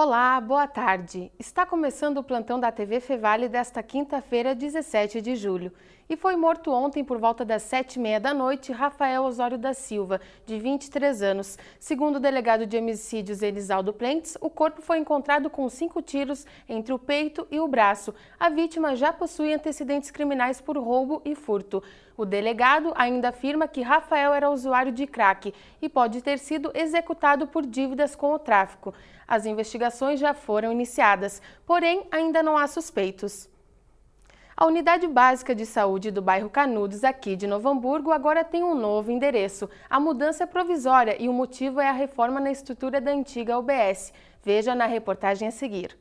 Olá, boa tarde. Está começando o plantão da TV Fevale desta quinta-feira, 17 de julho. E foi morto ontem por volta das sete e meia da noite Rafael Osório da Silva, de 23 anos. Segundo o delegado de homicídios Elisaldo Plentes, o corpo foi encontrado com cinco tiros entre o peito e o braço. A vítima já possui antecedentes criminais por roubo e furto. O delegado ainda afirma que Rafael era usuário de crack e pode ter sido executado por dívidas com o tráfico. As investigações investigações já foram iniciadas, porém ainda não há suspeitos. A Unidade Básica de Saúde do bairro Canudos, aqui de Novo Hamburgo, agora tem um novo endereço. A mudança é provisória e o motivo é a reforma na estrutura da antiga UBS. Veja na reportagem a seguir.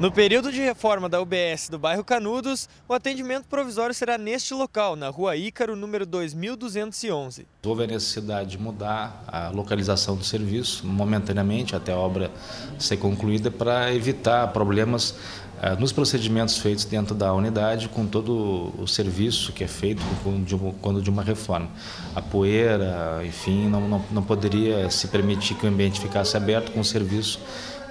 No período de reforma da UBS do bairro Canudos, o atendimento provisório será neste local, na rua Ícaro, número 2211. Houve a necessidade de mudar a localização do serviço momentaneamente até a obra ser concluída para evitar problemas eh, nos procedimentos feitos dentro da unidade com todo o serviço que é feito quando de uma reforma. A poeira, enfim, não, não, não poderia se permitir que o ambiente ficasse aberto com o serviço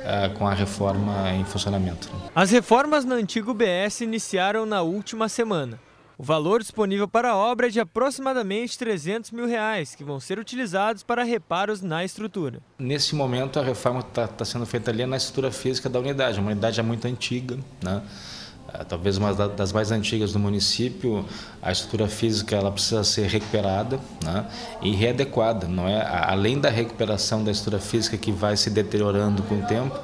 é, com a reforma em funcionamento. Né? As reformas na antigo BS iniciaram na última semana. O valor disponível para a obra é de aproximadamente 300 mil reais, que vão ser utilizados para reparos na estrutura. Nesse momento, a reforma está tá sendo feita ali na estrutura física da unidade. A unidade é muito antiga, né? É, talvez uma das mais antigas do município, a estrutura física ela precisa ser recuperada né, e readequada. Não é? Além da recuperação da estrutura física que vai se deteriorando com o tempo,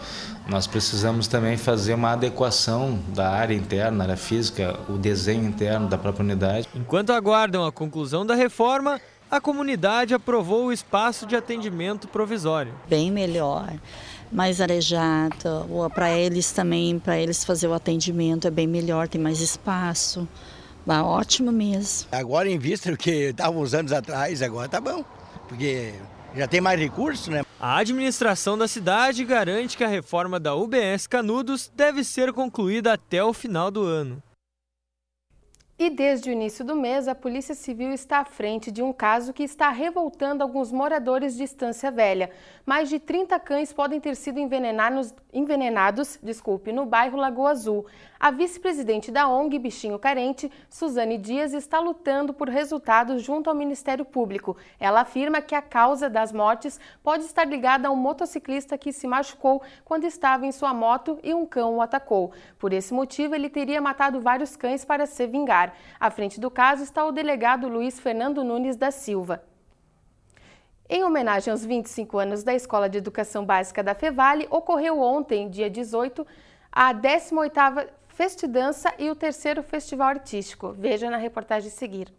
nós precisamos também fazer uma adequação da área interna, área física, o desenho interno da própria unidade. Enquanto aguardam a conclusão da reforma, a comunidade aprovou o espaço de atendimento provisório. Bem melhor mais arejada, ou para eles também, para eles fazer o atendimento é bem melhor, tem mais espaço. Bah, ótimo mesmo. Agora em vista do que estava uns anos atrás, agora tá bom, porque já tem mais recurso, né? A administração da cidade garante que a reforma da UBS Canudos deve ser concluída até o final do ano. E desde o início do mês, a Polícia Civil está à frente de um caso que está revoltando alguns moradores de Estância Velha. Mais de 30 cães podem ter sido envenenados, envenenados desculpe, no bairro Lagoa Azul. A vice-presidente da ONG Bichinho Carente, Suzane Dias, está lutando por resultados junto ao Ministério Público. Ela afirma que a causa das mortes pode estar ligada a um motociclista que se machucou quando estava em sua moto e um cão o atacou. Por esse motivo, ele teria matado vários cães para se vingar. Militar. À frente do caso está o delegado Luiz Fernando Nunes da Silva. Em homenagem aos 25 anos da Escola de Educação Básica da Fevale, ocorreu ontem, dia 18, a 18ª Festidança e o terceiro Festival Artístico. Veja na reportagem seguir.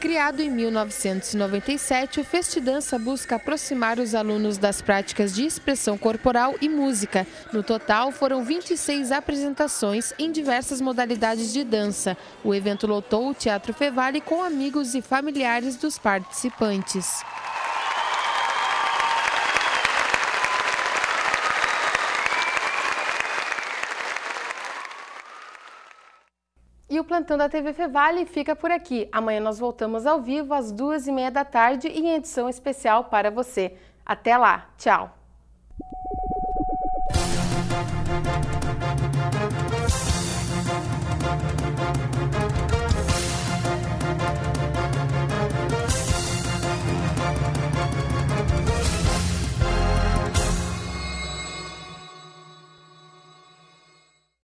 Criado em 1997, o Festidança busca aproximar os alunos das práticas de expressão corporal e música. No total, foram 26 apresentações em diversas modalidades de dança. O evento lotou o Teatro Fevale com amigos e familiares dos participantes. E o plantão da TV Fevale fica por aqui. Amanhã nós voltamos ao vivo às duas e meia da tarde e em edição especial para você. Até lá, tchau!